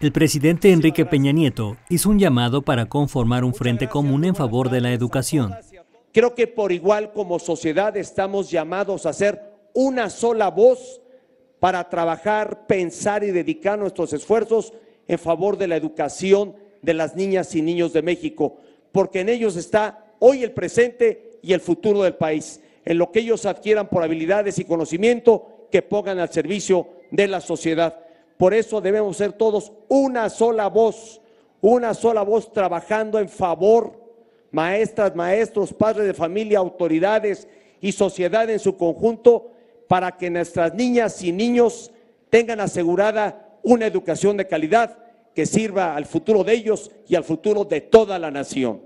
El presidente Enrique Peña Nieto hizo un llamado para conformar un frente común en favor de la educación. Creo que por igual como sociedad estamos llamados a ser una sola voz para trabajar, pensar y dedicar nuestros esfuerzos en favor de la educación de las niñas y niños de México, porque en ellos está hoy el presente y el futuro del país, en lo que ellos adquieran por habilidades y conocimiento que pongan al servicio de la sociedad. Por eso debemos ser todos una sola voz, una sola voz trabajando en favor, maestras, maestros, padres de familia, autoridades y sociedad en su conjunto, para que nuestras niñas y niños tengan asegurada una educación de calidad que sirva al futuro de ellos y al futuro de toda la nación.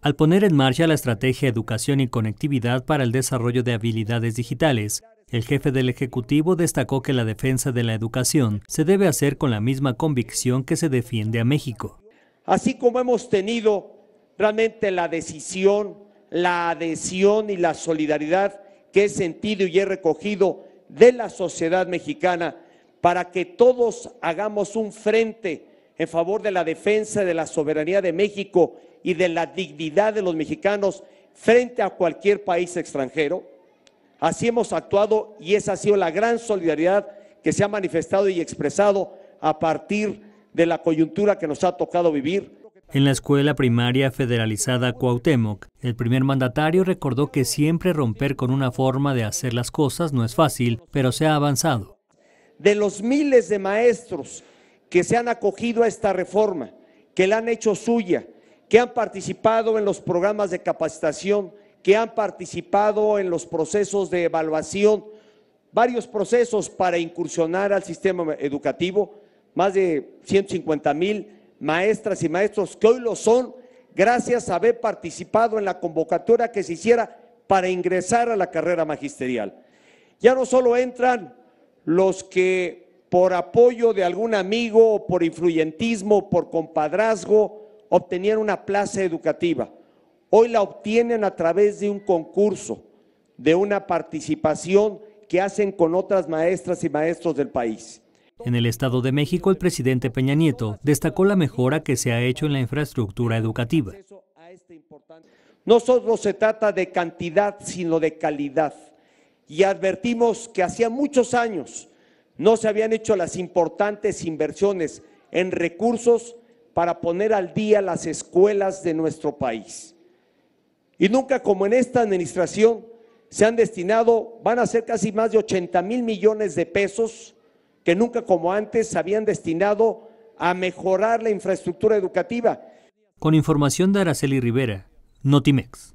Al poner en marcha la estrategia Educación y Conectividad para el Desarrollo de Habilidades Digitales, el jefe del Ejecutivo destacó que la defensa de la educación se debe hacer con la misma convicción que se defiende a México. Así como hemos tenido realmente la decisión, la adhesión y la solidaridad que he sentido y he recogido de la sociedad mexicana para que todos hagamos un frente en favor de la defensa de la soberanía de México y de la dignidad de los mexicanos frente a cualquier país extranjero, Así hemos actuado y esa ha sido la gran solidaridad que se ha manifestado y expresado a partir de la coyuntura que nos ha tocado vivir. En la escuela primaria federalizada Cuauhtémoc, el primer mandatario recordó que siempre romper con una forma de hacer las cosas no es fácil, pero se ha avanzado. De los miles de maestros que se han acogido a esta reforma, que la han hecho suya, que han participado en los programas de capacitación, que han participado en los procesos de evaluación, varios procesos para incursionar al sistema educativo, más de 150 mil maestras y maestros que hoy lo son gracias a haber participado en la convocatoria que se hiciera para ingresar a la carrera magisterial. Ya no solo entran los que por apoyo de algún amigo, por influyentismo, por compadrazgo, obtenían una plaza educativa. Hoy la obtienen a través de un concurso, de una participación que hacen con otras maestras y maestros del país. En el Estado de México, el presidente Peña Nieto destacó la mejora que se ha hecho en la infraestructura educativa. No solo se trata de cantidad, sino de calidad. Y advertimos que hacía muchos años no se habían hecho las importantes inversiones en recursos para poner al día las escuelas de nuestro país. Y nunca como en esta administración se han destinado, van a ser casi más de 80 mil millones de pesos que nunca como antes se habían destinado a mejorar la infraestructura educativa. Con información de Araceli Rivera, Notimex.